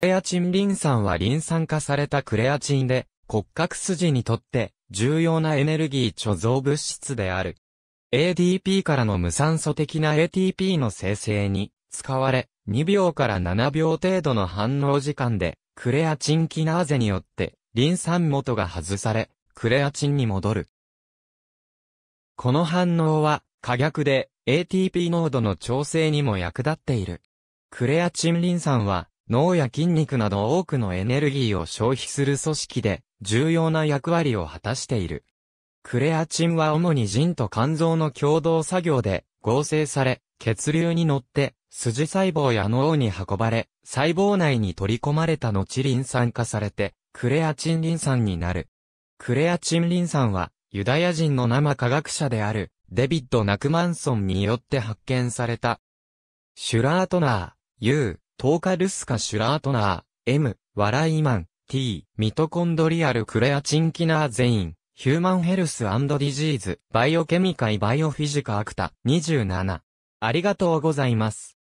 クレアチンリン酸はリン酸化されたクレアチンで、骨格筋にとって重要なエネルギー貯蔵物質である。ADP からの無酸素的な ATP の生成に使われ、2秒から7秒程度の反応時間で、クレアチンキナーゼによって、リン酸元が外され、クレアチンに戻る。この反応は、可逆で、ATP 濃度の調整にも役立っている。クレアチンリン酸は、脳や筋肉など多くのエネルギーを消費する組織で、重要な役割を果たしている。クレアチンは主に腎と肝臓の共同作業で合成され、血流に乗って筋細胞や脳に運ばれ、細胞内に取り込まれた後リン酸化されて、クレアチンリン酸になる。クレアチンリン酸は、ユダヤ人の生科学者である、デビッド・ナクマンソンによって発見された。シュラートナー、U、トーカルスカシュラートナー、M、ワライマン、T、ミトコンドリアルクレアチンキナーゼイン、ヒューマンヘルスアンド・ディジーズ、バイオケミカイバイオフィジカアクタ、27。ありがとうございます。